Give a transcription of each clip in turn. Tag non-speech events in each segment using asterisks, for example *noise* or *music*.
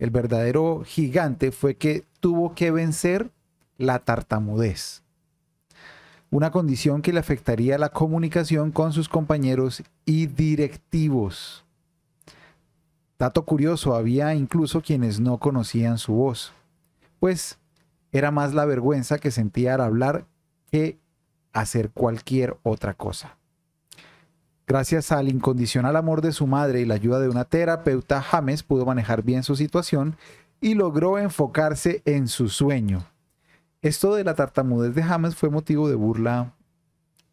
El verdadero gigante fue que tuvo que vencer la tartamudez, una condición que le afectaría la comunicación con sus compañeros y directivos. Dato curioso, había incluso quienes no conocían su voz, pues era más la vergüenza que sentía al hablar que hacer cualquier otra cosa. Gracias al incondicional amor de su madre y la ayuda de una terapeuta, James pudo manejar bien su situación y logró enfocarse en su sueño. Esto de la tartamudez de James fue motivo de burla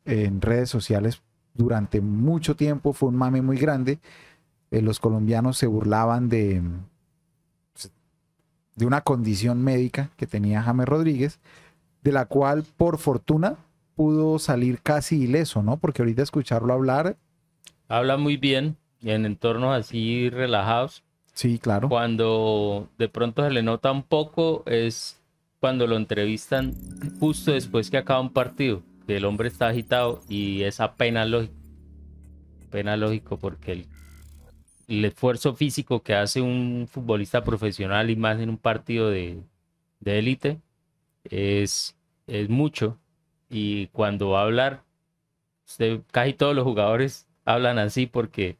en redes sociales durante mucho tiempo, fue un mame muy grande. Eh, los colombianos se burlaban de, de una condición médica que tenía James Rodríguez, de la cual por fortuna pudo salir casi ileso, ¿no? Porque ahorita escucharlo hablar habla muy bien en entornos así relajados. Sí, claro. Cuando de pronto se le nota un poco es cuando lo entrevistan justo después que acaba un partido, que el hombre está agitado y es apenas lógico. pena lógico porque el, el esfuerzo físico que hace un futbolista profesional y más en un partido de élite es, es mucho. Y cuando va a hablar, casi todos los jugadores hablan así porque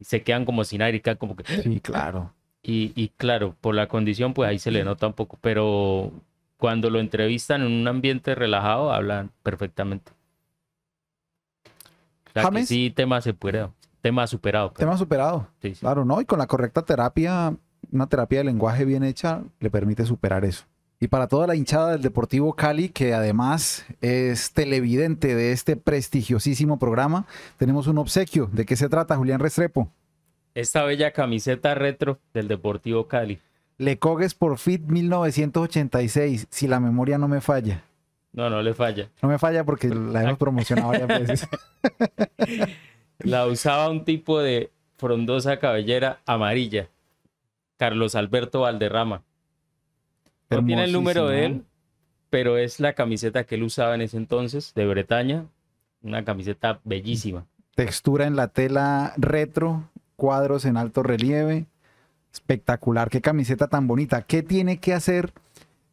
se quedan como sin aire, como que... Sí, ¡Ah! claro. Y, claro, por la condición, pues ahí se le nota un poco, pero cuando lo entrevistan en un ambiente relajado, hablan perfectamente. O sí, tema superado. Tema superado. Pues. Tema superado. sí. Claro, ¿no? Y con la correcta terapia, una terapia de lenguaje bien hecha, le permite superar eso y para toda la hinchada del Deportivo Cali, que además es televidente de este prestigiosísimo programa, tenemos un obsequio. ¿De qué se trata, Julián Restrepo? Esta bella camiseta retro del Deportivo Cali. Le coges por Fit 1986, si la memoria no me falla. No, no le falla. No me falla porque la hemos promocionado varias veces. *laughs* la usaba un tipo de frondosa cabellera amarilla, Carlos Alberto Valderrama. No tiene el número de él, pero es la camiseta que él usaba en ese entonces, de Bretaña. Una camiseta bellísima. Textura en la tela retro, cuadros en alto relieve. Espectacular, qué camiseta tan bonita. ¿Qué tiene que hacer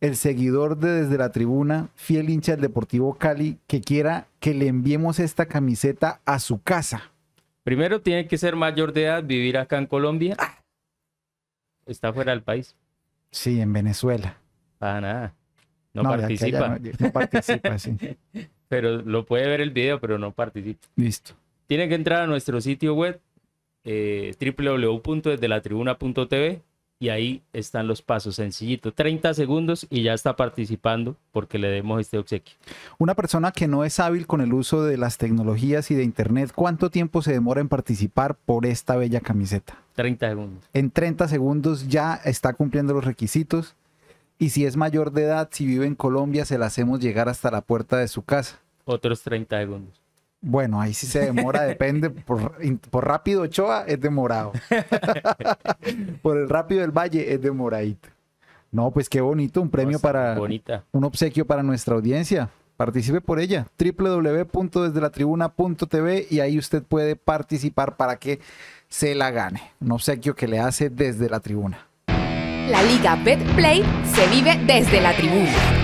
el seguidor de desde la tribuna, fiel hincha del Deportivo Cali, que quiera que le enviemos esta camiseta a su casa? Primero tiene que ser mayor de edad, vivir acá en Colombia. Está fuera del país. Sí, en Venezuela. Para nada. No, participa. no, participa, sí. *laughs* Pero lo puede ver el video, pero no participa. Listo. Tiene que entrar a nuestro sitio web eh, www.desdelatribuna.tv y ahí están los pasos, sencillito, 30 segundos y ya está participando porque le demos este obsequio. Una persona que no es hábil con el uso de las tecnologías y de Internet, ¿cuánto tiempo se demora en participar por esta bella camiseta? 30 segundos. En 30 segundos ya está cumpliendo los requisitos y si es mayor de edad, si vive en Colombia, se la hacemos llegar hasta la puerta de su casa. Otros 30 segundos. Bueno, ahí sí se demora, *laughs* depende. Por, rápido Ochoa es demorado. *laughs* por el rápido del Valle es demoradito. No, pues qué bonito, un premio para... Bonita. Un obsequio para nuestra audiencia. Participe por ella. www.desdelatribuna.tv y ahí usted puede participar para que se la gane. Un obsequio que le hace desde la tribuna. La Liga Play se vive desde la tribuna.